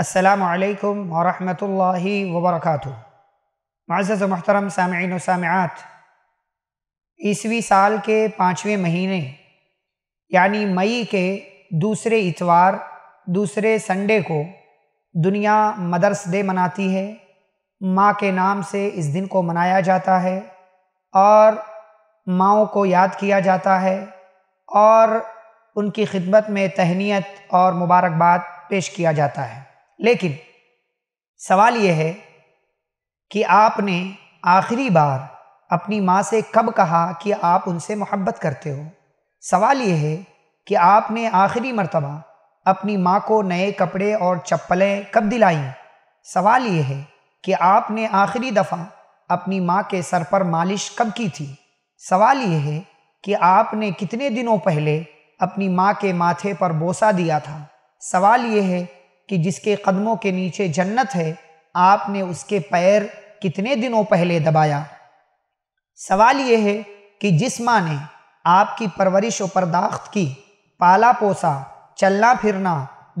असलकम वरहमल वबरक मज़ महतरम सामीन सामत ईसवी साल के पाँचवें महीने यानी मई के दूसरे इतवार दूसरे संडे को दुनिया मदर्स डे मनाती है माँ के नाम से इस दिन को मनाया जाता है और माओ को याद किया जाता है और उनकी खिदमत में तहनीत और मुबारकबाद पेश किया जाता है लेकिन सवाल यह है कि आपने आखिरी बार अपनी माँ से कब कहा कि आप उनसे मोहब्बत करते हो सवाल यह है कि आपने आखिरी मर्तबा अपनी माँ को नए कपड़े और चप्पलें कब दिलाई सवाल यह है कि आपने आखिरी दफ़ा अपनी माँ के सर पर मालिश कब की थी सवाल यह है कि आपने कितने दिनों पहले अपनी माँ के माथे पर बोसा दिया था सवाल यह है कि जिसके कदमों के नीचे जन्नत है आपने उसके पैर कितने दिनों पहले दबाया सवाल यह है कि जिस माँ ने आपकी परवरिश और परदाख्त की पाला पोसा चलना फिरना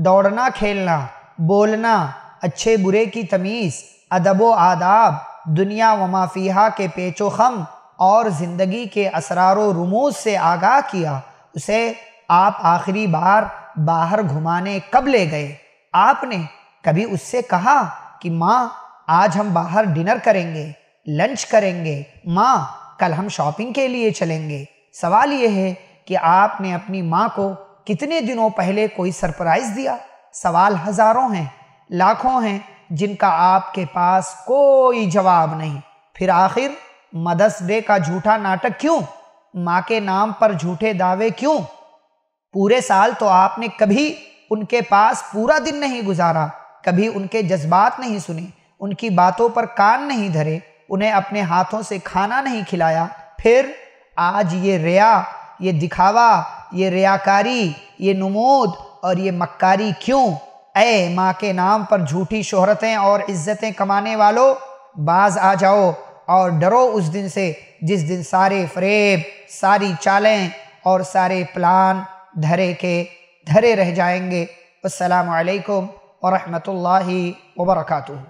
दौड़ना खेलना बोलना अच्छे बुरे की तमीज़ अदब व आदाब दुनिया व माफिया के पेचो खम और ज़िंदगी के असरार रमूज से आगाह किया उसे आप आखिरी बार बाहर घुमाने कब ले गए आपने कभी उससे कहा कि माँ आज हम बाहर डिनर करेंगे लंच करेंगे माँ कल हम शॉपिंग के लिए चलेंगे सवाल यह है कि आपने अपनी माँ को कितने दिनों पहले कोई सरप्राइज दिया सवाल हज़ारों हैं लाखों हैं जिनका आपके पास कोई जवाब नहीं फिर आखिर मदर्स डे का झूठा नाटक क्यों माँ के नाम पर झूठे दावे क्यों पूरे साल तो आपने कभी उनके पास पूरा दिन नहीं गुजारा कभी उनके जज्बात नहीं सुने उनकी बातों पर कान नहीं धरे उन्हें अपने हाथों से खाना नहीं खिलाया फिर आज ये रिया ये दिखावा ये रियाकारी ये नमोद और ये मक्कारी क्यों ए माँ के नाम पर झूठी शोहरतें और इज्जतें कमाने वालों बाज आ जाओ और डरो उस दिन से जिस दिन सारे फरेब सारी चालें और सारे प्लान धरे के धरे रह जाएंगे असलकम वरहमल वबरकू